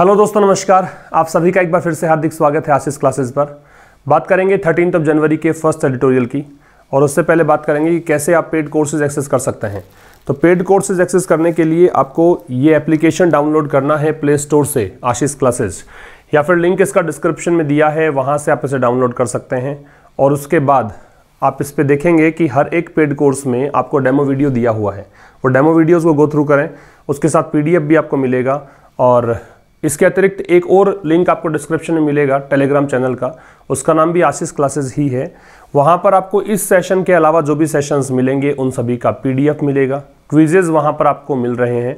hello दोस्तों नमस्कार आप सभी का एक बार फिर से हार्दिक स्वागत है आशीष क्लासेस पर बात करेंगे थर्टीन ऑफ जनवरी के फर्स्ट एडिटोरियल की और उससे पहले बात करेंगे कि कैसे आप पेड कोर्सेज एक्सेस कर सकते हैं तो पेड कोर्सेज एक्सेस करने के लिए आपको ये एप्लीकेशन डाउनलोड करना है प्ले स्टोर से आशीष क्लासेज या फिर लिंक इसका डिस्क्रिप्शन में दिया है वहाँ से आप इसे डाउनलोड कर सकते हैं और उसके बाद आप इस पर देखेंगे कि हर एक पेड कोर्स में आपको डेमो वीडियो दिया हुआ है वो डेमो वीडियोज़ को गो थ्रू करें उसके साथ पी भी आपको मिलेगा और इसके अतिरिक्त एक और लिंक आपको डिस्क्रिप्शन में मिलेगा टेलीग्राम चैनल का उसका नाम भी आशीष क्लासेस ही है वहाँ पर आपको इस सेशन के अलावा जो भी सेशंस मिलेंगे उन सभी का पीडीएफ मिलेगा क्विजेज वहाँ पर आपको मिल रहे हैं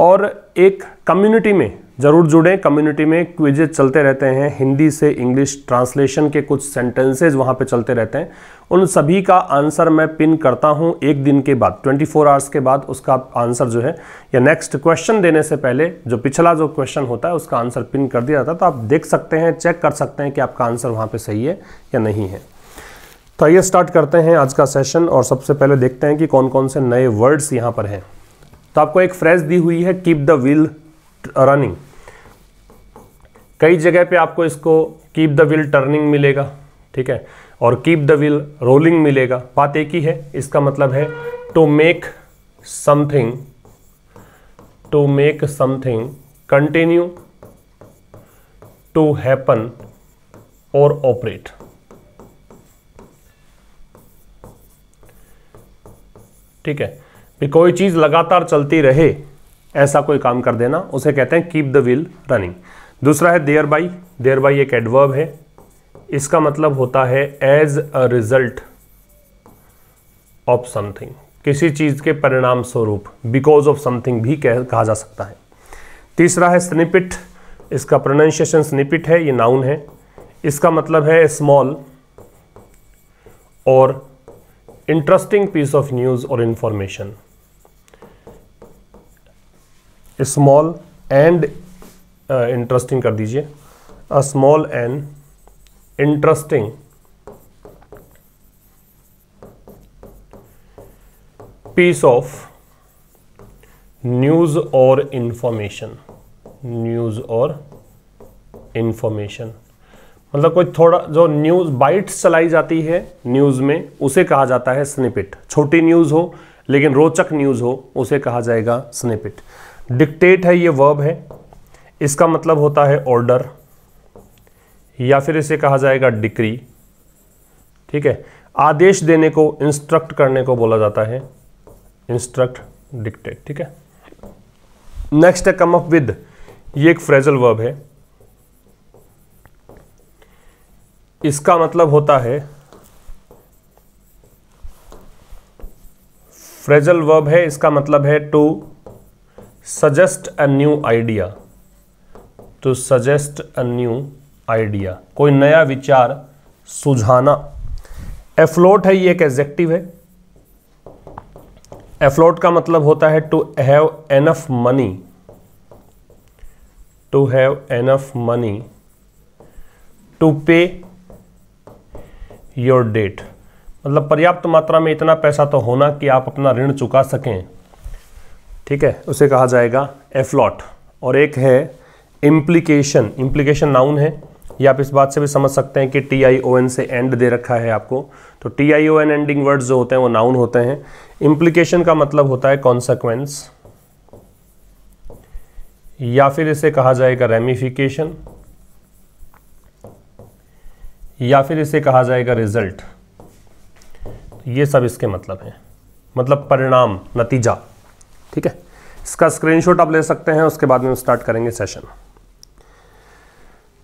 और एक कम्युनिटी में ज़रूर जुड़ें कम्युनिटी में क्विजेज चलते रहते हैं हिंदी से इंग्लिश ट्रांसलेशन के कुछ सेंटेंसेज वहाँ पर चलते रहते हैं उन सभी का आंसर मैं पिन करता हूं एक दिन के बाद 24 आवर्स के बाद उसका आंसर जो है या नेक्स्ट क्वेश्चन देने से पहले जो पिछला जो क्वेश्चन होता है उसका आंसर पिन कर दिया जाता है तो आप देख सकते हैं चेक कर सकते हैं कि आपका आंसर वहाँ पर सही है या नहीं है तो आइए स्टार्ट करते हैं आज का सेशन और सबसे पहले देखते हैं कि कौन कौन से नए वर्ड्स यहाँ पर हैं तो आपको एक फ्रेज दी हुई है कीप द व्हील रनिंग कई जगह पे आपको इसको कीप द व्हील टर्निंग मिलेगा ठीक है और कीप द व्हील रोलिंग मिलेगा बात एक ही है इसका मतलब है to make something to make something continue to happen और ऑपरेट ठीक है भी कोई चीज़ लगातार चलती रहे ऐसा कोई काम कर देना उसे कहते हैं कीप द व्हील रनिंग दूसरा है देयर बाई देयर बाई एक एडवर्ब है इसका मतलब होता है as a result of something किसी चीज़ के परिणाम स्वरूप बिकॉज ऑफ समथिंग भी कह कहा जा सकता है तीसरा है स्निपिट इसका प्रोनाउंसिएशन स्निपिट है ये नाउन है इसका मतलब है स्मॉल और इंटरेस्टिंग पीस ऑफ न्यूज़ और इंफॉर्मेशन स्मॉल एंड इंटरेस्टिंग कर दीजिए a small and interesting piece of news और इंफॉर्मेशन न्यूज और इंफॉर्मेशन मतलब कोई थोड़ा जो न्यूज बाइट्स चलाई जाती है न्यूज में उसे कहा जाता है स्निपिट छोटी न्यूज हो लेकिन रोचक न्यूज हो उसे कहा जाएगा स्निपिट डिक्टेट है ये वर्ब है इसका मतलब होता है ऑर्डर या फिर इसे कहा जाएगा डिक्री ठीक है आदेश देने को इंस्ट्रक्ट करने को बोला जाता है इंस्ट्रक्ट डिक्टेट ठीक है नेक्स्ट है कम अप विद ये एक फ्रेजल वर्ब है इसका मतलब होता है फ्रेजल वर्ब है इसका मतलब है to suggest a new idea to suggest a new idea कोई नया विचार सुझाना एफ्लोट है ये एक एग्जेक्टिव है एफ्लोट का मतलब होता है to have enough money to have enough money to pay your debt मतलब पर्याप्त मात्रा में इतना पैसा तो होना कि आप अपना ऋण चुका सकें ठीक है उसे कहा जाएगा एफ्लॉट और एक है इम्प्लीकेशन इम्प्लीकेशन नाउन है ये आप इस बात से भी समझ सकते हैं कि टी आई ओ एन से एंड दे रखा है आपको तो T I O N ending word जो होते हैं वो नाउन होते हैं इम्प्लीकेशन का मतलब होता है कॉन्सिक्वेंस या फिर इसे कहा जाएगा रेमिफिकेशन या फिर इसे कहा जाएगा रिजल्ट ये सब इसके मतलब हैं मतलब परिणाम नतीजा ठीक है इसका स्क्रीनशॉट आप ले सकते हैं उसके बाद में स्टार्ट करेंगे सेशन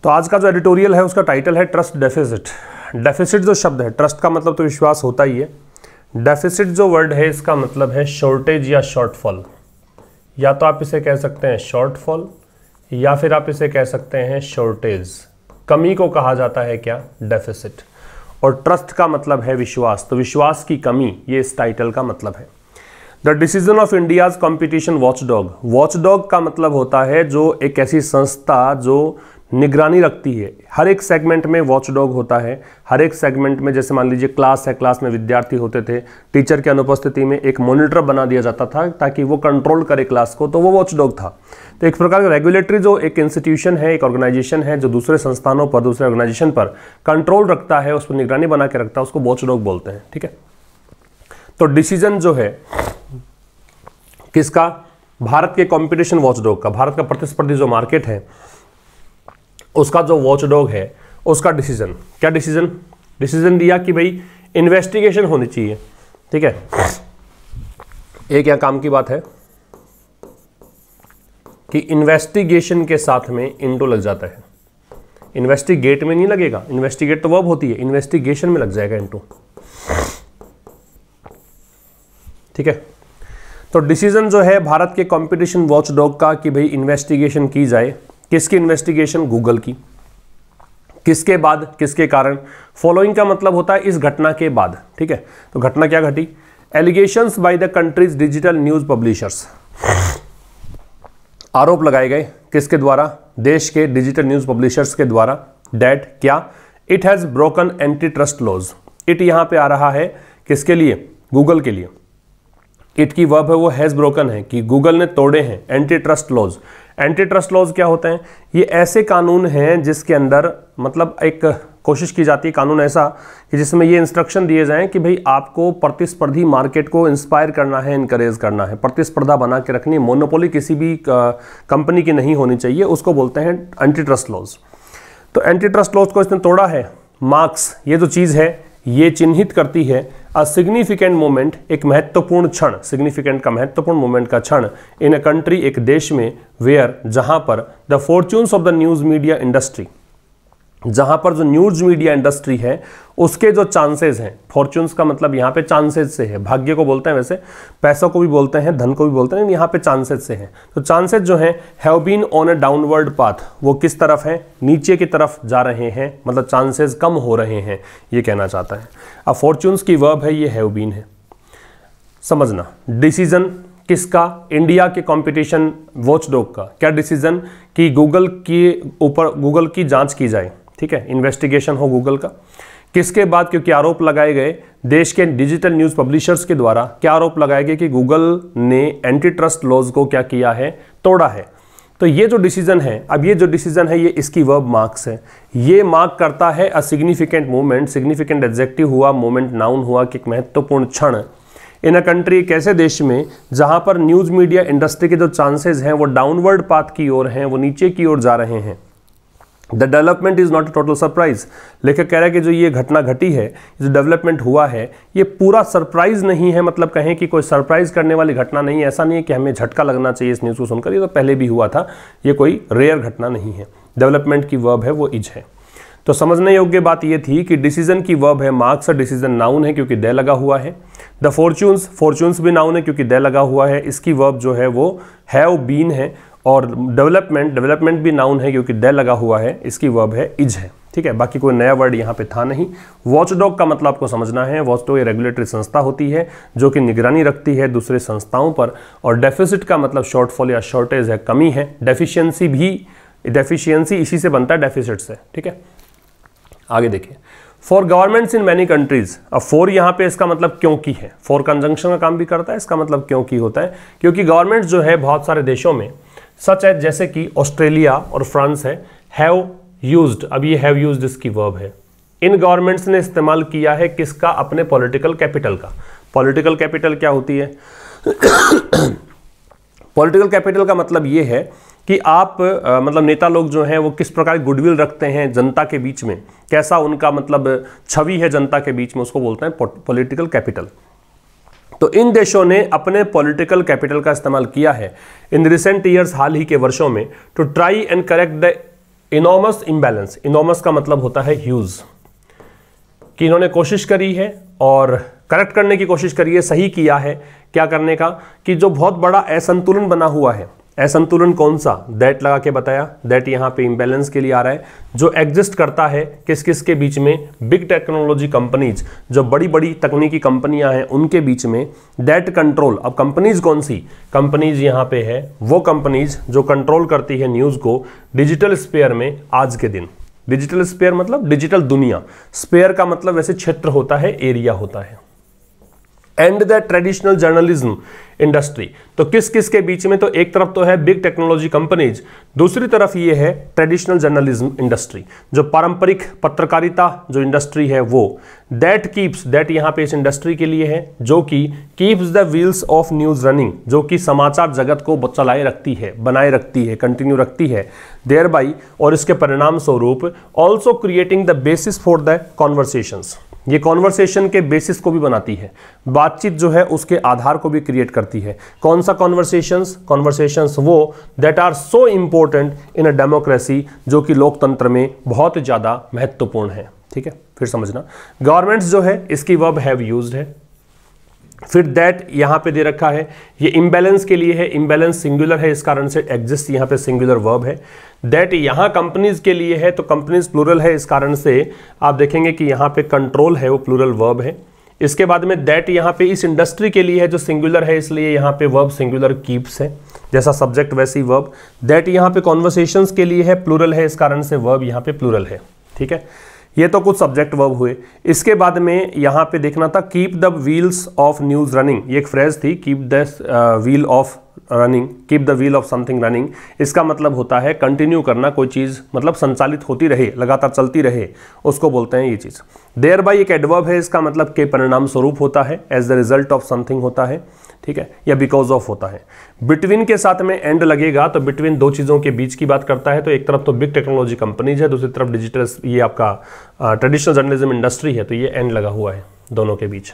तो आज का जो एडिटोरियल है उसका टाइटल है ट्रस्ट डेफिसिट डेफिसिट जो शब्द है ट्रस्ट का मतलब तो विश्वास होता ही है डेफिसिट जो वर्ड है इसका मतलब है शॉर्टेज या शॉर्टफॉल या तो आप इसे कह सकते हैं शॉर्टफॉल या फिर आप इसे कह सकते हैं शॉर्टेज कमी को कहा जाता है क्या डेफिसिट और ट्रस्ट का मतलब है विश्वास तो विश्वास की कमी ये इस टाइटल का मतलब है the decision of India's competition watch dog watch dog का मतलब होता है जो एक ऐसी संस्था जो निगरानी रखती है हर एक सेगमेंट में वॉचडॉग होता है हर एक सेगमेंट में जैसे मान लीजिए क्लास है क्लास में विद्यार्थी होते थे टीचर की अनुपस्थिति में एक मॉनिटर बना दिया जाता था ताकि वो कंट्रोल करे क्लास को तो वो वॉचडॉग था तो एक प्रकार का रेगुलेटरी जो एक इंस्टीट्यूशन है एक ऑर्गेनाइजेशन है जो दूसरे संस्थानों पर दूसरे ऑर्गेनाइजेशन पर कंट्रोल रखता है उस पर निगरानी बना के रखता है उसको वॉच बोलते हैं ठीक है तो डिसीजन जो है किसका भारत के कॉम्पिटिशन वॉचडॉग का भारत का प्रतिस्पर्धी जो मार्केट है उसका जो वॉच डॉग है उसका डिसीजन क्या डिसीजन डिसीजन दिया कि भाई इन्वेस्टिगेशन होनी चाहिए ठीक है एक यहाँ काम की बात है कि इन्वेस्टिगेशन के साथ में इंटो लग जाता है इन्वेस्टिगेट में नहीं लगेगा इन्वेस्टिगेट तो वब होती है इन्वेस्टिगेशन में लग जाएगा इंटू ठीक है तो डिसीजन जो है भारत के कंपटीशन वॉचडॉग का कि भाई इन्वेस्टिगेशन की जाए किसकी इन्वेस्टिगेशन गूगल की किसके बाद किसके कारण फॉलोइंग का मतलब होता है इस घटना के बाद ठीक है तो घटना क्या घटी allegation by the country's digital news publishers आरोप लगाए गए किसके द्वारा देश के डिजिटल न्यूज पब्लिशर्स के द्वारा डेट क्या it has broken anti trust laws it यहां पे आ रहा है किसके लिए गूगल के लिए इट की वर्ब है वो हैज़ ब्रोकन है कि गूगल ने तोड़े हैं anti trust laws anti trust laws क्या होते हैं ये ऐसे कानून हैं जिसके अंदर मतलब एक कोशिश की जाती है कानून ऐसा कि जिसमें ये इंस्ट्रक्शन दिए जाएं कि भाई आपको प्रतिस्पर्धी मार्केट को इंस्पायर करना है इनकरेज करना है प्रतिस्पर्धा बना के रखनी है मोनोपोली किसी भी कंपनी की नहीं होनी चाहिए उसको बोलते हैं एंटी ट्रस्ट लॉज तो एंटी ट्रस्ट लॉज को इसने तोड़ा है मार्क्स ये जो चीज़ है ये चिन्हित करती है अ सिग्निफिकेंट मोमेंट एक महत्वपूर्ण क्षण सिग्निफिकेंट का महत्वपूर्ण मोमेंट का क्षण इन अ कंट्री एक देश में वेयर जहां पर the fortunes of the news media industry जहां पर जो न्यूज मीडिया इंडस्ट्री है उसके जो चांसेस हैं फॉर्च्यून्स का मतलब यहाँ पे चांसेस से है भाग्य को बोलते हैं वैसे पैसों को भी बोलते हैं धन को भी बोलते हैं यहाँ पे चांसेस से हैं तो चांसेस जो हैं have been on a downward path वो किस तरफ है नीचे की तरफ जा रहे हैं मतलब चांसेस कम हो रहे हैं ये कहना चाहता है अब फॉर्च्यून्स की वर्ब है ये हैव बीन है समझना डिसीजन किसका इंडिया के कॉम्पिटिशन वॉचडॉग का क्या डिसीजन कि गूगल के ऊपर गूगल की जाँच की जाए ठीक है इन्वेस्टिगेशन हो गूगल का किसके बाद क्योंकि आरोप लगाए गए देश के डिजिटल न्यूज़ पब्लिशर्स के द्वारा क्या आरोप लगाए गए कि गूगल ने एंटी ट्रस्ट लॉज को क्या किया है तोड़ा है तो ये जो डिसीजन है अब ये जो डिसीजन है ये इसकी वर्ब मार्क्स है ये मार्क करता है a significant movement significant adjective हुआ मूवमेंट नाउन हुआ कि एक महत्वपूर्ण क्षण इन अ कंट्री एक ऐसे देश में जहां पर न्यूज़ मीडिया इंडस्ट्री के जो चांसेस हैं वो डाउनवर्ड पाथ की ओर हैं वो नीचे की ओर जा रहे हैं the development is not a total surprise लेखक कह रहा है कि जो ये घटना घटी है जो डेवलपमेंट हुआ है ये पूरा सरप्राइज नहीं है मतलब कहें कि कोई सरप्राइज करने वाली घटना नहीं है ऐसा नहीं है कि हमें झटका लगना चाहिए इस न्यूज़ को सुनकर ये तो पहले भी हुआ था ये कोई रेयर घटना नहीं है डेवलपमेंट की वर्ब है वो इज है तो समझने योग्य बात ये थी कि डिसीजन की वर्ब है मार्क्स और डिसीजन नाउन है क्योंकि दे लगा हुआ है द फॉर्चून्स फॉर्चून्स भी नाउन है क्योंकि दे लगा हुआ है इसकी वर्ब जो है वो हैव बीन है और डेवलपमेंट डेवलपमेंट भी नाउन है क्योंकि डे लगा हुआ है इसकी वर्ब है इज है ठीक है बाकी कोई नया वर्ड यहाँ पे था नहीं वॉचडॉग का मतलब आपको समझना है वॉचडॉग ये रेगुलेटरी संस्था होती है जो कि निगरानी रखती है दूसरे संस्थाओं पर और डेफिसिट का मतलब शॉर्टफॉल या शॉर्टेज है कमी है डेफिशियंसी भी डेफिशियंसी इसी से बनता है डेफिसिट से ठीक है आगे देखिए for governments in many countries अब फोर यहाँ पे इसका मतलब क्योंकि है फॉर कंजंक्शन का काम भी करता है इसका मतलब क्योंकि होता है क्योंकि गवर्नमेंट्स जो है बहुत सारे देशों में सच एज जैसे कि ऑस्ट्रेलिया और फ्रांस है हैव यूज्ड अब ये हैव यूज्ड इसकी वर्ब है इन गवर्नमेंट्स ने इस्तेमाल किया है किसका अपने पॉलिटिकल कैपिटल का पॉलिटिकल कैपिटल क्या होती है पॉलिटिकल कैपिटल का मतलब ये है कि आप आ, मतलब नेता लोग जो हैं वो किस प्रकार गुडविल रखते हैं जनता के बीच में कैसा उनका मतलब छवि है जनता के बीच में उसको बोलते हैं पॉलिटिकल कैपिटल तो इन देशों ने अपने पॉलिटिकल कैपिटल का इस्तेमाल किया है इन रिसेंट ईयर्स हाल ही के वर्षों में to try and correct the enormous imbalance enormous का मतलब होता है ह्यूज कि इन्होंने कोशिश करी है और करेक्ट करने की कोशिश करी है सही किया है क्या करने का कि जो बहुत बड़ा असंतुलन बना हुआ है असंतुलन कौन सा दैट लगा के बताया दैट यहाँ पे इम्बेलेंस के लिए आ रहा है जो एग्जिस्ट करता है किस किस के बीच में बिग टेक्नोलॉजी कंपनीज जो बड़ी बड़ी तकनीकी कंपनियां हैं उनके बीच में दैट कंट्रोल अब कंपनीज कौन सी कंपनीज यहाँ पे है वो कंपनीज जो कंट्रोल करती है न्यूज़ को डिजिटल स्पेयर में आज के दिन डिजिटल स्पेयर मतलब डिजिटल दुनिया स्पेयर का मतलब वैसे क्षेत्र होता है एरिया होता है and the traditional journalism industry तो किस किस के बीच में तो एक तरफ तो है बिग टेक्नोलॉजी कंपनीज दूसरी तरफ ये है ट्रेडिशनल जर्नलिज्म इंडस्ट्री जो पारंपरिक पत्रकारिता जो इंडस्ट्री है वो दैट कीप्स दैट यहाँ पे इस इंडस्ट्री के लिए है जो कि keeps the wheels of news running जो कि समाचार जगत को चलाए रखती है बनाए रखती है कंटिन्यू रखती है देयर बाई और इसके परिणाम स्वरूप also creating the basis for the conversations ये कॉन्वर्सेशन के बेसिस को भी बनाती है बातचीत जो है उसके आधार को भी क्रिएट करती है कौन सा कॉन्वर्सेशंस कॉन्वर्सेशंस वो that are so important in a democracy जो कि लोकतंत्र में बहुत ज़्यादा महत्वपूर्ण है ठीक है फिर समझना गवर्नमेंट्स जो है इसकी वर्ब हैव यूज्ड है फिर दैट यहां पे दे रखा है ये इम्बैलेंस के लिए है इम्बैलेंस सिंगुलर है इस कारण से एग्जिस्ट यहां पे सिंगुलर वर्ब है दैट यहां कंपनीज के लिए है तो कंपनीज प्लूरल है इस कारण से आप देखेंगे कि यहां पे कंट्रोल है वो प्लूरल वर्ब है इसके बाद में दैट यहां पे इस इंडस्ट्री के लिए है जो सिंगुलर है इसलिए यहां पे वर्ब सिंगुलर कीप्स है जैसा सब्जेक्ट वैसी वर्ब दैट यहां पे कॉन्वर्सेशन के लिए है प्लूरल है इस कारण से वर्ब यहां पे प्लूरल है ठीक है ये तो कुछ सब्जेक्ट वर्ब हुए इसके बाद में यहाँ पे देखना था keep the wheels of news running ये एक फ्रेज थी keep the wheel of running keep the wheel of something running इसका मतलब होता है कंटिन्यू करना कोई चीज़ मतलब संचालित होती रहे लगातार चलती रहे उसको बोलते हैं ये चीज़ देयर बाई एक एडवर्ब है इसका मतलब के परिणाम स्वरूप होता है as the result of something होता है ठीक है या बिकॉज ऑफ होता है बिटवीन के साथ में एंड लगेगा तो बिटवीन दो चीज़ों के बीच की बात करता है तो एक तरफ तो बिग टेक्नोलॉजी कंपनीज है दूसरी तरफ डिजिटल ये आपका ट्रेडिशनल जर्नलिज्म इंडस्ट्री है तो ये एंड लगा हुआ है दोनों के बीच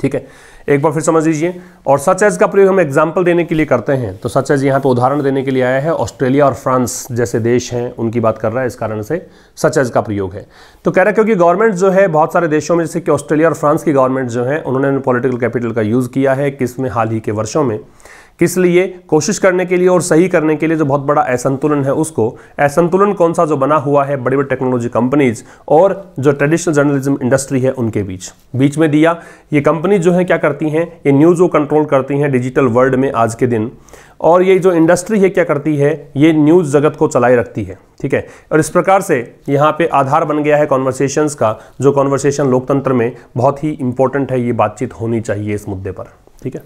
ठीक है एक बार फिर समझ लीजिए और सच एज का प्रयोग हम एग्जाम्पल देने के लिए करते हैं तो सच एज यहाँ पर तो उदाहरण देने के लिए आया है ऑस्ट्रेलिया और फ्रांस जैसे देश हैं उनकी बात कर रहा है इस कारण से सच एज का प्रयोग है तो कह रहा है क्योंकि गवर्नमेंट जो है बहुत सारे देशों में जैसे कि ऑस्ट्रेलिया और फ्रांस की गवर्नमेंट जो है उन्होंने पॉलिटिकल कैपिटल का यूज़ किया है किस में हाल ही के वर्षों में किस लिए कोशिश करने के लिए और सही करने के लिए जो बहुत बड़ा असंतुलन है उसको असंतुलन कौन सा जो बना हुआ है बड़ी बड़ी टेक्नोलॉजी कंपनीज और जो ट्रेडिशनल जर्नलिज्म इंडस्ट्री है उनके बीच बीच में दिया ये कंपनी जो है क्या करती हैं ये न्यूज़ वो कंट्रोल करती हैं डिजिटल वर्ल्ड में आज के दिन और ये जो इंडस्ट्री है क्या करती है ये न्यूज़ जगत को चलाए रखती है ठीक है और इस प्रकार से यहाँ पे आधार बन गया है कॉन्वर्सेशंस का जो कॉन्वर्सेशन लोकतंत्र में बहुत ही इंपॉर्टेंट है ये बातचीत होनी चाहिए इस मुद्दे पर ठीक है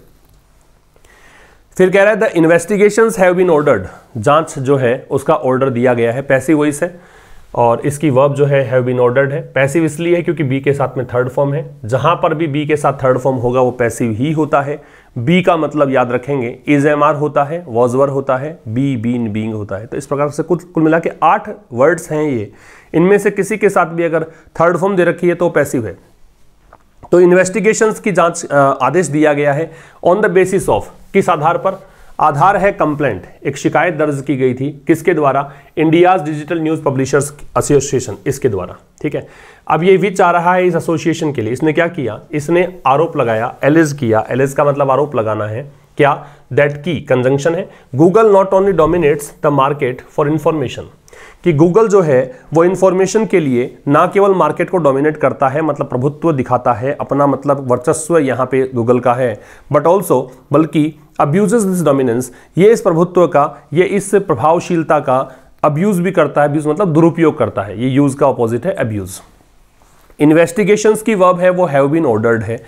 फिर कह रहा है the investigation have been ordered जांच जो है उसका ऑर्डर दिया गया है पैसिव वॉइस है और इसकी वर्ब जो है हैव बीन ऑर्डर्ड है पैसिव इसलिए है क्योंकि बी के साथ में थर्ड फॉर्म है जहां पर भी बी के साथ थर्ड फॉर्म होगा वो पैसिव ही होता है बी का मतलब याद रखेंगे इज एम आर होता है वॉजवर होता है बी बीन बींग होता है तो इस प्रकार से कुछ कुल मिला के आठ वर्ड्स हैं ये इनमें से किसी के साथ भी अगर थर्ड फॉर्म दे रखी है तो पैसिव है तो इन्वेस्टिगेशंस की जांच आदेश दिया गया है ऑन द बेसिस ऑफ किस आधार पर आधार है कंप्लेंट एक शिकायत दर्ज की गई थी किसके द्वारा India's digital news publishers association इसके द्वारा ठीक है अब ये विच आ रहा है इस एसोसिएशन के लिए इसने क्या किया इसने आरोप लगाया एलिज किया एलिज का मतलब आरोप लगाना है क्या दैट की कंजंक्शन है Google not only dominates the market for information कि गूगल जो है वो इन्फॉर्मेशन के लिए ना केवल मार्केट को डोमिनेट करता है मतलब प्रभुत्व दिखाता है अपना मतलब वर्चस्व यहाँ पे गूगल का है बट ऑल्सो बल्कि अब्यूजेस दिस डोमिनेंस ये इस प्रभुत्व का ये इस प्रभावशीलता का अब्यूज भी करता है अब्यूज मतलब दुरुपयोग करता है ये यूज का अपोजिट है अब्यूज इन्वेस्टिगेशन की वर्ब है वो हैव बीन ऑर्डर्ड है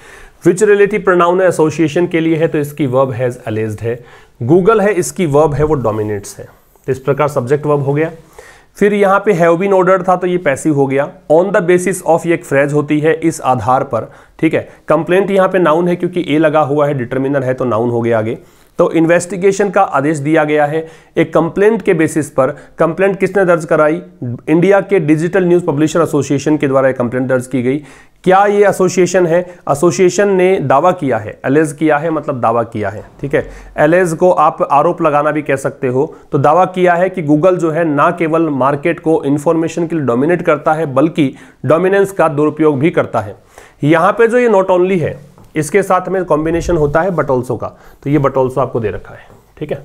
विच रिलेटिव प्रोनाउन एसोसिएशन के लिए है तो इसकी वर्ब हैज अलेज्ड है गूगल है इसकी वर्ब है वो डोमिनेट्स है तो इस प्रकार सब्जेक्ट वर्ब हो गया फिर यहाँ पे हैव बीन ऑर्डर था तो ये पैसिव हो गया ऑन द बेसिस ऑफ ये एक फ्रेज होती है इस आधार पर ठीक है कंप्लेंट यहाँ पे नाउन है क्योंकि ए लगा हुआ है डिटर्मिनर है तो नाउन हो गया आगे तो इन्वेस्टिगेशन का आदेश दिया गया है एक कंप्लेंट के बेसिस पर कंप्लेंट किसने दर्ज कराई इंडिया के डिजिटल न्यूज़ पब्लिशर एसोसिएशन के द्वारा कंप्लेंट दर्ज की गई क्या ये एसोसिएशन है एसोसिएशन ने दावा किया है एलेज किया है मतलब दावा किया है ठीक है एलेज को आप आरोप लगाना भी कह सकते हो तो दावा किया है कि गूगल जो है ना केवल मार्केट को इन्फॉर्मेशन के लिए डोमिनेट करता है बल्कि डोमिनेंस का दुरुपयोग भी करता है यहाँ पे जो ये नॉट ओनली है इसके साथ में कॉम्बिनेशन होता है बटोल्सो का तो ये बटोल्सो आपको दे रखा है ठीक है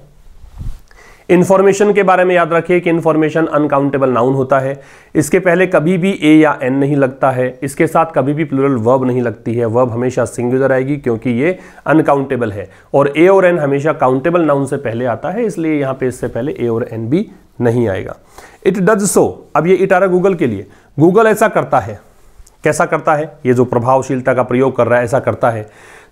इन्फॉर्मेशन के बारे में याद रखिए कि इन्फॉर्मेशन अनकाउंटेबल नाउन होता है इसके पहले कभी भी ए या एन नहीं लगता है इसके साथ कभी भी प्लुरल वर्ब नहीं लगती है वर्ब हमेशा सिंगुलर आएगी क्योंकि ये अनकाउंटेबल है और ए और एन हमेशा काउंटेबल नाउन से पहले आता है इसलिए यहाँ पे इससे पहले ए और एन भी नहीं आएगा इट डज सो अब ये इटारा गूगल के लिए गूगल ऐसा करता है कैसा करता है ये जो प्रभावशीलता का प्रयोग कर रहा है ऐसा करता है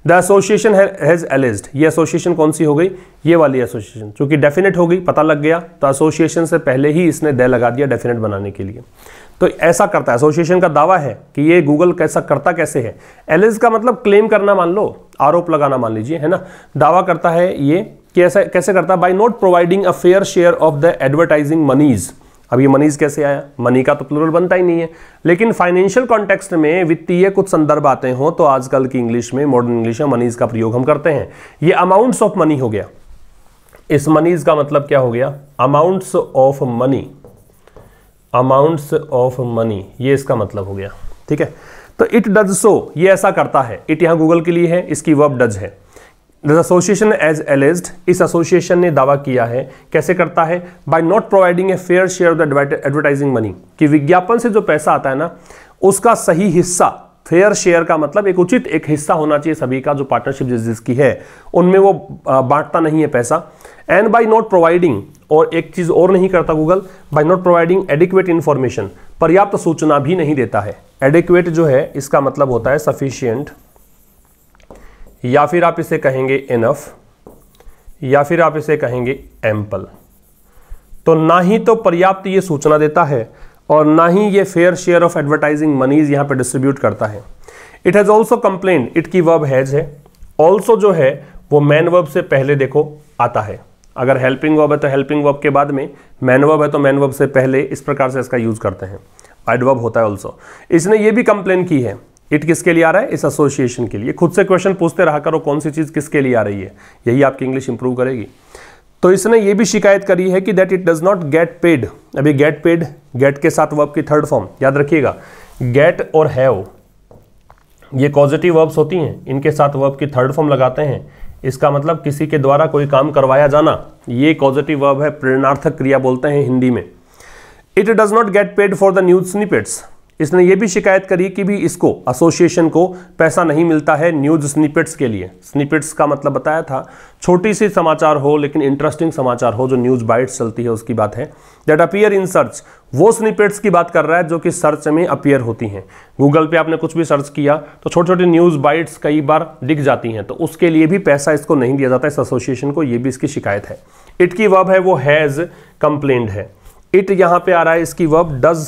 द एसोसिएशन हैज़ एलिस्ड ये एसोसिएशन कौन सी हो गई ये वाली एसोसिएशन चूंकि डेफिनेट हो गई पता लग गया तो एसोसिएशन से पहले ही इसने दे लगा दिया डेफिनेट बनाने के लिए तो ऐसा करता है एसोसिएशन का दावा है कि ये गूगल कैसा करता कैसे है एलिज का मतलब क्लेम करना मान लो आरोप लगाना मान लीजिए है ना दावा करता है ये ऐसा कैसे करता है by not providing a fair share of the advertising monies अब ये मनीज कैसे आया मनी का तो प्लुरल बनता ही नहीं है लेकिन फाइनेंशियल कॉन्टेक्स्ट में वित्तीय कुछ संदर्भ आते हो तो आजकल की इंग्लिश में मॉडर्न इंग्लिश में मनीज का प्रयोग हम करते हैं ये अमाउंट्स ऑफ मनी हो गया इस मनीज का मतलब क्या हो गया amounts of money amounts of money ये इसका मतलब हो गया ठीक है तो इट डज सो ये ऐसा करता है इट यहां गूगल के लिए है इसकी वर्ब डज है एसोसिएशन एज एलिस्ड इस एसोसिएशन ने दावा किया है कैसे करता है by not providing a fair share of the advertising money कि विज्ञापन से जो पैसा आता है ना उसका सही हिस्सा फेयर शेयर का मतलब एक उचित एक हिस्सा होना चाहिए सभी का जो पार्टनरशिप जिस जिसकी है उनमें वो बांटता नहीं है पैसा एंड बाय नॉट प्रोवाइडिंग और एक चीज़ और नहीं करता Google by not providing adequate information पर्याप्त सूचना भी नहीं देता है एडिक्वेट जो है इसका मतलब होता है सफिशियंट या फिर आप इसे कहेंगे इनफ या फिर आप इसे कहेंगे एम्पल तो ना ही तो पर्याप्त ये सूचना देता है और ना ही ये fair share of advertising monies यहां पे डिस्ट्रीब्यूट करता है it has also complain it की वर्ब हैज है ऑल्सो जो है वो मैन वर्ब से पहले देखो आता है अगर हेल्पिंग वर्ब है तो हेल्पिंग वर्ब के बाद में मैन वर्ब है तो मैन वर्ब से पहले इस प्रकार से इसका यूज़ करते हैं एडवर्ब होता है ऑल्सो इसने ये भी कंप्लेन की है इट किसके लिए आ रहा है इस एसोसिएशन के लिए खुद से क्वेश्चन पूछते रहा करो कौन सी चीज़ किसके लिए आ रही है यही आपकी इंग्लिश इंप्रूव करेगी तो इसने ये भी शिकायत करी है कि that it does not get paid अभी गेट पेड गेट के साथ वर्ब की थर्ड फॉर्म याद रखिएगा गेट और हैव ये पॉजिटिव वर्ब्स होती हैं इनके साथ वर्ब की थर्ड फॉर्म लगाते हैं इसका मतलब किसी के द्वारा कोई काम करवाया जाना ये पॉजिटिव वर्ब है प्रेरणार्थक क्रिया बोलते हैं हिंदी में it does not get paid for the news snippets इसने ये भी शिकायत करी कि भी इसको एसोसिएशन को पैसा नहीं मिलता है न्यूज स्निपेट्स के लिए स्निपेट्स का मतलब बताया था छोटी सी समाचार हो लेकिन इंटरेस्टिंग समाचार हो जो न्यूज बाइट्स चलती है उसकी बात है दैट अपियर इन सर्च वो स्निपेट्स की बात कर रहा है जो कि सर्च में अपियर होती हैं गूगल पे आपने कुछ भी सर्च किया तो छोटे छोटे न्यूज़ बाइट्स कई बार दिख जाती हैं तो उसके लिए भी पैसा इसको नहीं दिया जाता इस एसोसिएशन को ये भी इसकी शिकायत है इट की वब है वो हैज़ कंप्लेंड है इट यहाँ पे आ रहा है इसकी वब डज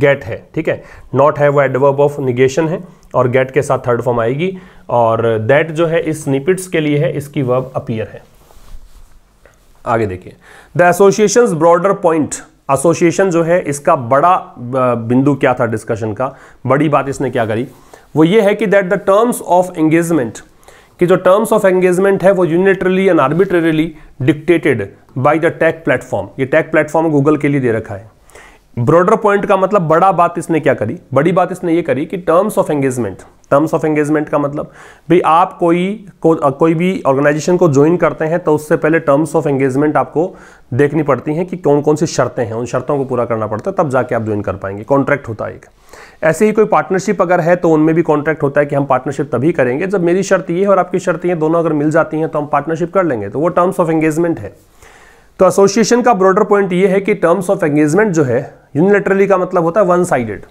गेट है ठीक है नॉट है वो एडवर्ब ऑफ निगेशन है और गेट के साथ थर्ड फॉर्म आएगी और दैट जो है इस निपिट्स के लिए है इसकी वर्ब अपियर है आगे देखिए the association broader point association जो है इसका बड़ा बिंदु क्या था डिस्कशन का बड़ी बात इसने क्या करी वो ये है कि that the terms of engagement कि जो टर्म्स ऑफ एंगेजमेंट है वो unilaterally and arbitrarily dictated by the tech platform ये टेक प्लेटफॉर्म गूगल के लिए दे रखा है ब्रॉडर पॉइंट का मतलब बड़ा बात इसने क्या करी बड़ी बात इसने ये करी कि terms of engagement terms of engagement का मतलब भाई आप कोई को, कोई भी ऑर्गेनाइजेशन को ज्वाइन करते हैं तो उससे पहले टर्म्स ऑफ एंगेजमेंट आपको देखनी पड़ती हैं कि कौन कौन सी शर्तें हैं उन शर्तों को पूरा करना पड़ता है तब जाके आप ज्वाइन कर पाएंगे कॉन्ट्रैक्ट होता है एक ऐसे ही कोई पार्टनरशिप अगर है तो उनमें भी कॉन्ट्रैक्ट होता है कि हम पार्टनरशिप तभी करेंगे जब मेरी शर्त ये है और आपकी शर्त ये दोनों अगर मिल जाती हैं तो हम पार्टनरशिप कर लेंगे तो वो टर्म्स ऑफ एंगेजमेंट है तो एसोसिएशन का ब्रॉडर पॉइंट ये है कि टर्म्स ऑफ एंगेजमेंट जो है यूनिलेटरली का मतलब होता है वन साइडेड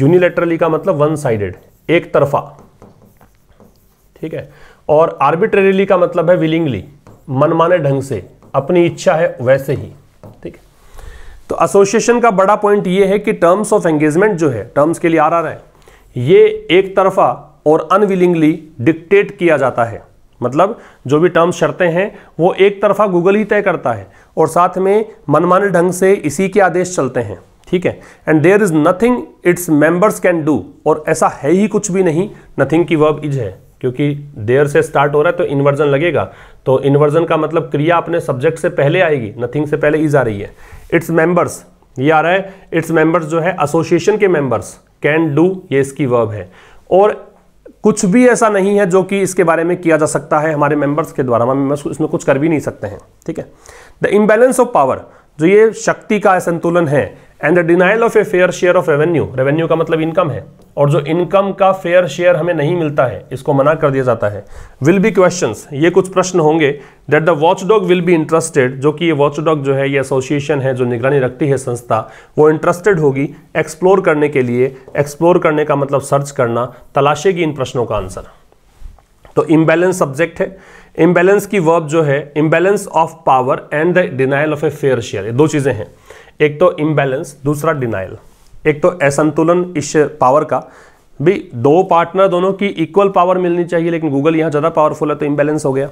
यूनिलेटरली का मतलब वन साइडेड एक तरफा ठीक है और आर्बिट्रेरीली का मतलब है विलिंगली मनमाने ढंग से अपनी इच्छा है वैसे ही ठीक है तो एसोसिएशन का बड़ा पॉइंट ये है कि टर्म्स ऑफ एंगेजमेंट जो है टर्म्स के लिए आ रहा है ये एक तरफा और अनविलिंगली डिक्टेट किया जाता है मतलब जो भी टर्म्स शर्तें हैं वो एक तरफा गूगल ही तय करता है और साथ में मनमाने ढंग से इसी के आदेश चलते हैं ठीक है and there is nothing its members can do और ऐसा है ही कुछ भी नहीं नथिंग की वर्ब इज है क्योंकि देयर से स्टार्ट हो रहा है तो इन्वर्जन लगेगा तो इन्वर्जन का मतलब क्रिया अपने सब्जेक्ट से पहले आएगी नथिंग से पहले इज आ रही है इट्स मेंबर्स ये आ रहा है इट्स मेंबर्स जो है एसोसिएशन के मेंबर्स कैन डू ये इसकी वर्ब है और कुछ भी ऐसा नहीं है जो कि इसके बारे में किया जा सकता है हमारे मेंबर्स के द्वारा हम इसमें कुछ कर भी नहीं सकते हैं ठीक है द इम्बेलेंस ऑफ पावर जो ये शक्ति का संतुलन है and the denial of a fair share of revenue revenue का मतलब इनकम है और जो इनकम का फेयर शेयर हमें नहीं मिलता है इसको मना कर दिया जाता है विल बी क्वेश्चन ये कुछ प्रश्न होंगे that the watch dog will be interested जो कि ये वॉच डॉग जो है ये एसोसिएशन है जो निगरानी रखती है संस्था वो इंटरेस्टेड होगी एक्सप्लोर करने के लिए एक्सप्लोर करने का मतलब सर्च करना तलाशेगी इन प्रश्नों का आंसर तो इम्बैलेंस सब्जेक्ट है इम्बैलेंस की वर्ब जो है imbalance of power and the denial of a fair share ये दो चीज़ें हैं एक तो इम्बैलेंस दूसरा डिनाइल एक तो असंतुलन इस पावर का भी दो पार्टनर दोनों की इक्वल पावर मिलनी चाहिए लेकिन गूगल यहाँ ज़्यादा पावरफुल है तो इम्बेलेंस हो गया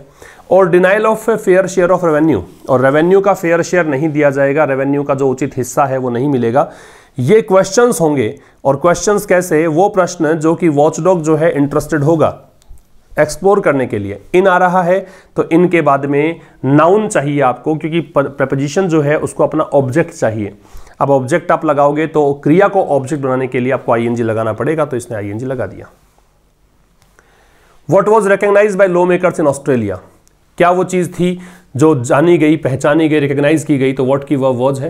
और denial of fair share of revenue और रेवेन्यू का फेयर शेयर नहीं दिया जाएगा रेवेन्यू का जो उचित हिस्सा है वो नहीं मिलेगा ये क्वेश्चंस होंगे और क्वेश्चंस कैसे वो प्रश्न जो कि वॉचडॉग जो है इंटरेस्टेड होगा एक्सप्लोर करने के लिए इन आ रहा है तो इन के बाद में नाउन चाहिए आपको क्योंकि प्रपोजिशन जो है उसको अपना ऑब्जेक्ट चाहिए अब ऑब्जेक्ट आप लगाओगे तो क्रिया को ऑब्जेक्ट बनाने के लिए आपको आईएनजी लगाना पड़ेगा तो इसने आईएनजी लगा दिया what was recognise by law makers in Australia क्या वो चीज़ थी जो जानी गई पहचानी गई रिकग्नाइज की गई तो वॉट की वह वॉज है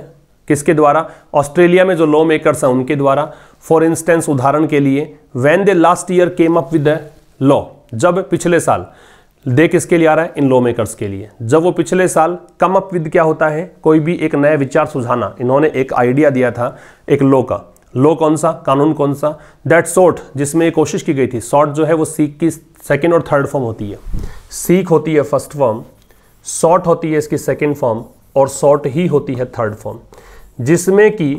किसके द्वारा ऑस्ट्रेलिया में जो लॉ मेकर्स हैं उनके द्वारा फॉर इंस्टेंस उदाहरण के लिए when they last year came up with the law जब पिछले साल दे किसके लिए आ रहा है इन लॉ मेकर्स के लिए जब वो पिछले साल कम अप विद क्या होता है कोई भी एक नया विचार सुझाना इन्होंने एक आइडिया दिया था एक लॉ का लॉ कौन सा कानून कौन सा दैट शॉर्ट जिसमें कोशिश की गई थी शॉर्ट जो है वो सीख की सेकेंड और थर्ड फॉर्म होती है सीख होती है फर्स्ट फॉर्म शॉर्ट होती है इसकी सेकेंड फॉर्म और शॉर्ट ही होती है थर्ड फॉर्म जिसमें कि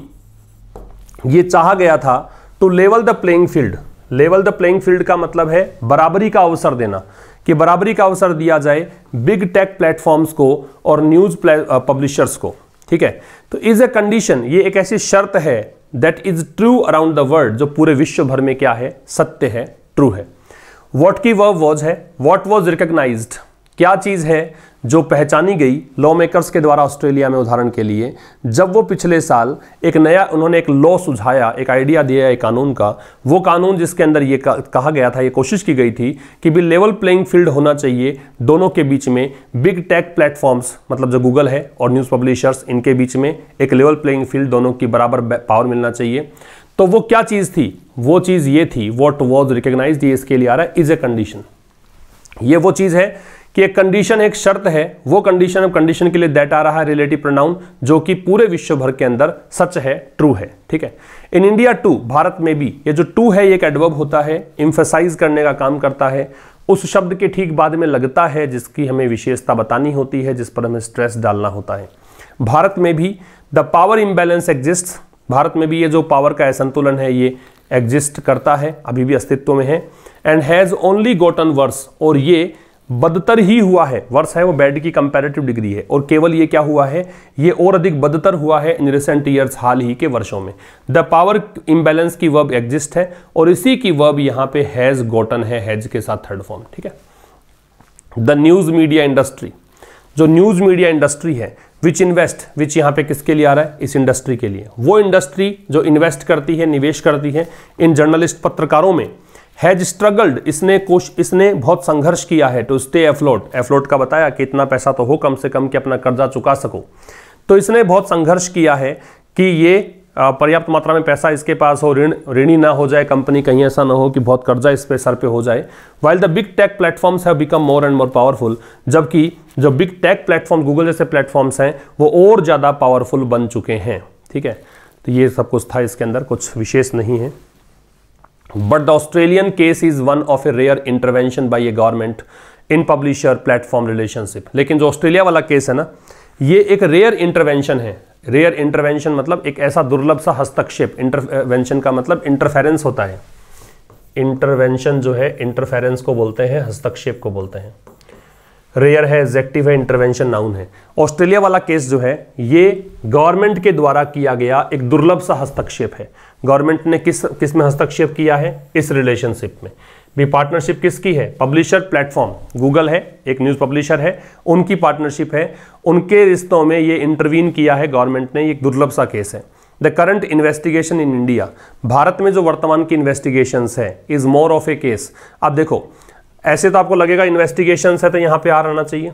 ये चाहा गया था to level the playing field level the playing field का मतलब है बराबरी का अवसर देना कि बराबरी का अवसर दिया जाए बिग टेक प्लेटफॉर्म्स को और न्यूज पब्लिशर्स को ठीक है तो इज ए कंडीशन ये एक ऐसी शर्त है that is true around the world जो पूरे विश्व भर में क्या है सत्य है ट्रू है वॉट की वर्ब वॉज है वॉट वॉज रिकोगनाइज क्या चीज है जो पहचानी गई लॉ मेकर्स के द्वारा ऑस्ट्रेलिया में उदाहरण के लिए जब वो पिछले साल एक नया उन्होंने एक लॉ सुझाया एक आइडिया दिया एक कानून का वो कानून जिसके अंदर ये कहा गया था ये कोशिश की गई थी कि भी लेवल प्लेइंग फील्ड होना चाहिए दोनों के बीच में बिग टेक प्लेटफॉर्म्स मतलब जो गूगल है और न्यूज़ पब्लिशर्स इनके बीच में एक लेवल प्लेइंग फील्ड दोनों की बराबर पावर मिलना चाहिए तो वो क्या चीज़ थी वो चीज़ ये थी वॉट वॉज रिकग्नाइज ये इसके लिए आ रहा है इज ए कंडीशन ये वो चीज़ है कि एक कंडीशन एक शर्त है वो कंडीशन अब कंडीशन के लिए दैट आ रहा है रिलेटिव प्रोनाउन जो कि पूरे विश्व भर के अंदर सच है ट्रू है ठीक है इन इंडिया टू भारत में भी ये जो टू है ये एक एडवर्ब होता है इंफेसाइज करने का काम करता है उस शब्द के ठीक बाद में लगता है जिसकी हमें विशेषता बतानी होती है जिस पर हमें स्ट्रेस डालना होता है भारत में भी the power imbalance exist Bharat में भी ये जो पावर का असंतुलन है ये एग्जिस्ट करता है अभी भी अस्तित्व में है and has only gotten worse और ये बदतर ही हुआ है वर्ष है वो बैड की कंपेरेटिव डिग्री है और केवल ये क्या हुआ है ये और अधिक बदतर हुआ है इन रिसेंट ईयर्स हाल ही के वर्षों में द पावर इम्बैलेंस की वर्ब एग्जिस्ट है और इसी की वर्ब यहाँ पे हैज़ गोटन है हैज के साथ थर्ड फॉर्म ठीक है द न्यूज़ मीडिया इंडस्ट्री जो न्यूज़ मीडिया इंडस्ट्री है विच इन्वेस्ट विच यहाँ पे किसके लिए आ रहा है इस इंडस्ट्री के लिए वो इंडस्ट्री जो इन्वेस्ट करती है निवेश करती है इन जर्नलिस्ट पत्रकारों में हैज स्ट्रगल्ड इसने कोश इसने बहुत संघर्ष किया है टू स्टे एफ्लोट एफ्लोट का बताया कि इतना पैसा तो हो कम से कम कि अपना कर्जा चुका सको तो इसने बहुत संघर्ष किया है कि ये पर्याप्त मात्रा में पैसा इसके पास हो ऋण ऋणी ना हो जाए कंपनी कहीं ऐसा ना हो कि बहुत कर्जा इस पे सर पे हो जाए while the big tech platforms have become more and more powerful जबकि जो बिग टेक प्लेटफॉर्म गूगल जैसे प्लेटफॉर्म्स हैं वो और ज़्यादा पावरफुल बन चुके हैं ठीक है तो ये सब कुछ था इसके अंदर कुछ विशेष नहीं है but the Australian case is one of a rare intervention by a government in publisher platform relationship लेकिन जो ऑस्ट्रेलिया वाला केस है ना ये एक रेयर इंटरवेंशन है रेयर इंटरवेंशन मतलब एक ऐसा दुर्लभ सा हस्तक्षेप इंटरवेंशन का मतलब इंटरफेरेंस होता है इंटरवेंशन जो है इंटरफेरेंस को बोलते हैं हस्तक्षेप को बोलते हैं रेयर है एजेक्टिव है इंटरवेंशन नाउन है ऑस्ट्रेलिया वाला केस जो है ये गवर्नमेंट के द्वारा किया गया एक दुर्लभ सा हस्तक्षेप है गवर्नमेंट ने किस किस में हस्तक्षेप किया है इस रिलेशनशिप में भी पार्टनरशिप किसकी है पब्लिशर प्लेटफॉर्म गूगल है एक न्यूज़ पब्लिशर है उनकी पार्टनरशिप है उनके रिश्तों में ये इंटरवीन किया है गवर्नमेंट ने एक दुर्लभ सा केस है the current investigation in India Bharat में जो वर्तमान की इन्वेस्टिगेशन है is more of a case अब देखो ऐसे तो आपको लगेगा इन्वेस्टिगेशन है तो यहाँ पे आ रहना चाहिए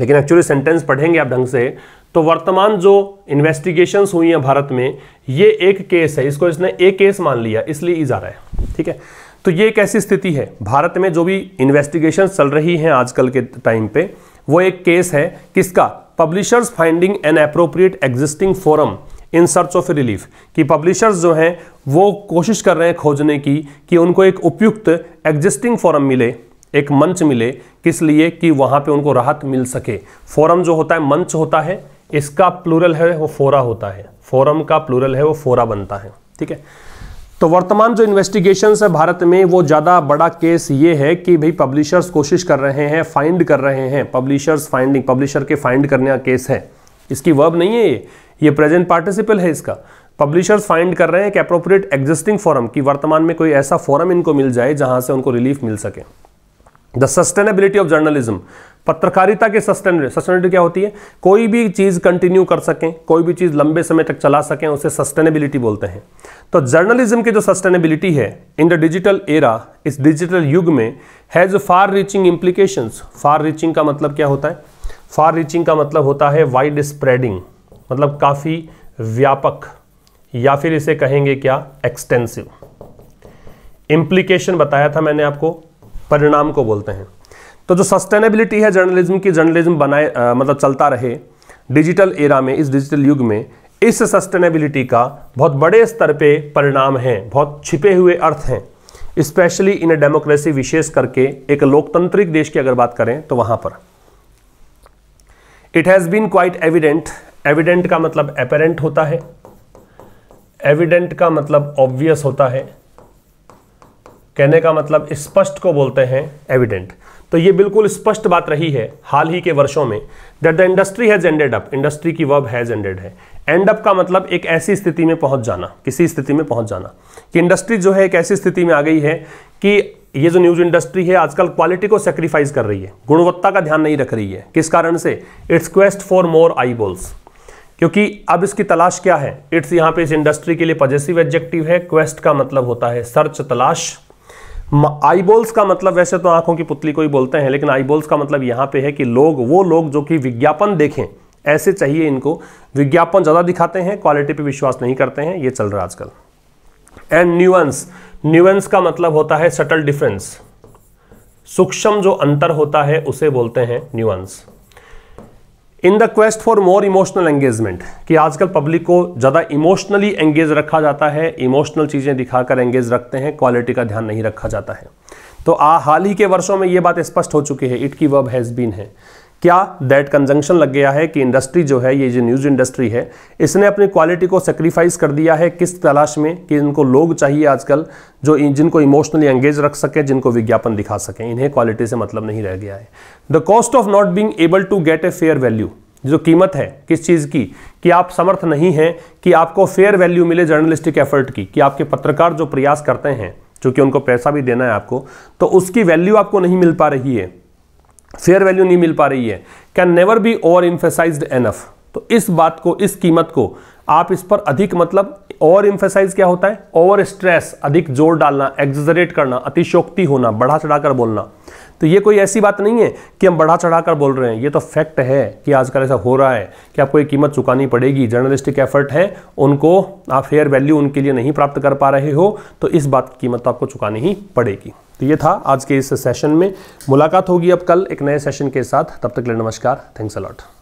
लेकिन एक्चुअली सेंटेंस पढ़ेंगे आप ढंग से तो वर्तमान जो इन्वेस्टिगेशन हुई है भारत में ये एक केस है इसको इसने एक केस मान लिया इसलिए ई जा रहा है ठीक है तो ये एक ऐसी स्थिति है भारत में जो भी इन्वेस्टिगेशन चल रही हैं आजकल के टाइम पे वो एक केस है किसका publishers finding an appropriate existing forum in search of relief कि पब्लिशर्स जो हैं वो कोशिश कर रहे हैं खोजने की कि उनको एक उपयुक्त एग्जिस्टिंग फॉरम मिले एक मंच मिले किस लिए कि वहाँ पे उनको राहत मिल सके फोरम जो होता है मंच होता है इसका प्लूरल है वो फोरा होता है फोरम का प्लूरल है वो फोरा बनता है ठीक है तो वर्तमान जो इन्वेस्टिगेशन है भारत में वो ज़्यादा बड़ा केस ये है कि भाई पब्लिशर्स कोशिश कर रहे हैं फाइंड कर रहे हैं पब्लिशर्स फाइंडिंग पब्लिशर के फाइंड करने का केस है इसकी वर्ब नहीं है ये ये प्रेजेंट पार्टिसिपल है इसका पब्लिशर्स फाइंड कर रहे हैं कि अप्रोप्रिएट एग्जिस्टिंग फोरम कि वर्तमान में कोई ऐसा फोरम इनको मिल जाए जहां से उनको रिलीफ मिल सके द सस्टेनेबिलिटी ऑफ जर्नलिज्म पत्रकारिता के सस्टेन सस्टेनेबिलिटी क्या होती है कोई भी चीज़ कंटिन्यू कर सकें कोई भी चीज़ लंबे समय तक चला सकें उसे सस्टेनेबिलिटी बोलते हैं तो जर्नलिज्म की जो सस्टेनेबिलिटी है इन द डिजिटल एरा इस डिजिटल युग में has far reaching implication far reaching का मतलब क्या होता है फार रीचिंग का मतलब होता है वाइड स्प्रेडिंग मतलब काफ़ी व्यापक या फिर इसे कहेंगे क्या एक्सटेंसिव इंप्लीकेशन बताया था मैंने आपको परिणाम को बोलते हैं तो जो सस्टेनेबिलिटी है जर्नलिज्म की जर्नलिज्म बनाए मतलब चलता रहे डिजिटल एरा में इस डिजिटल युग में इस सस्टेनेबिलिटी का बहुत बड़े स्तर पे परिणाम है बहुत छिपे हुए अर्थ हैं स्पेशली इन ए डेमोक्रेसी विशेष करके एक लोकतांत्रिक देश की अगर बात करें तो वहां पर it has been quite evident evident का मतलब अपेरेंट होता है एविडेंट का मतलब ऑब्वियस होता है कहने का मतलब स्पष्ट को बोलते हैं एविडेंट तो ये बिल्कुल स्पष्ट बात रही है हाल ही के वर्षों में that the industry has ended up industry की वर्ब हैज एंडेड है एंड अप का मतलब एक ऐसी स्थिति में पहुंच जाना किसी स्थिति में पहुंच जाना कि इंडस्ट्री जो है एक ऐसी स्थिति में आ गई है कि ये जो न्यूज इंडस्ट्री है आजकल क्वालिटी को सेक्रीफाइस कर रही है गुणवत्ता का ध्यान नहीं रख रही है किस कारण से it's quest for more eyeballs क्योंकि अब इसकी तलाश क्या है इट्स यहाँ पे इस इंडस्ट्री के लिए पजेसिव एडजेक्टिव है क्वेस्ट का मतलब होता है सर्च तलाश आईबॉल्स का मतलब वैसे तो आंखों की पुतली को ही बोलते हैं लेकिन आईबॉल्स का मतलब यहां पे है कि लोग वो लोग जो कि विज्ञापन देखें ऐसे चाहिए इनको विज्ञापन ज़्यादा दिखाते हैं क्वालिटी पे विश्वास नहीं करते हैं ये चल रहा आजकल एंड न्यूएंस न्यूएंस का मतलब होता है सटल डिफरेंस सूक्ष्म जो अंतर होता है उसे बोलते हैं nuance in the quest for more emotional engagement कि आजकल पब्लिक को ज़्यादा इमोशनली एंगेज रखा जाता है इमोशनल चीज़ें दिखाकर एंगेज रखते हैं क्वालिटी का ध्यान नहीं रखा जाता है तो आ हाल ही के वर्षों में ये बात स्पष्ट हो चुकी है इट की वर्ब हैज़ बीन है क्या दैट कंजंक्शन लग गया है कि इंडस्ट्री जो है ये जो न्यूज़ इंडस्ट्री है इसने अपनी क्वालिटी को सेक्रीफाइस कर दिया है किस तलाश में कि इनको लोग चाहिए आजकल जो जिनको इमोशनली एंगेज रख सके जिनको विज्ञापन दिखा सकें इन्हें क्वालिटी से मतलब नहीं रह गया है the cost of not being able to get a fair value जो कीमत है किस चीज़ की कि आप समर्थ नहीं हैं कि आपको फेयर वैल्यू मिले जर्नलिस्टिक एफर्ट की कि आपके पत्रकार जो प्रयास करते हैं चूंकि उनको पैसा भी देना है आपको तो उसकी वैल्यू आपको नहीं मिल पा रही है फेयर वैल्यू नहीं मिल पा रही है can never be over emphasise enough तो इस बात को इस कीमत को आप इस पर अधिक मतलब ओवर इंफेसाइज क्या होता है ओवर स्ट्रेस अधिक जोर डालना एग्जरेट करना अतिशोक्ति होना बढ़ा चढ़ाकर बोलना तो ये कोई ऐसी बात नहीं है कि हम बढ़ा चढ़ा कर बोल रहे हैं ये तो फैक्ट है कि आजकल ऐसा हो रहा है कि आपको एक कीमत चुकानी पड़ेगी जर्नलिस्टिक एफर्ट है उनको आप फेयर वैल्यू उनके लिए नहीं प्राप्त कर पा रहे हो तो इस बात की कीमत तो आपको चुकानी ही पड़ेगी तो ये था आज के इस सेशन में मुलाकात होगी अब कल एक नए सेशन के साथ तब तक के लिए नमस्कार थैंक्स अलॉट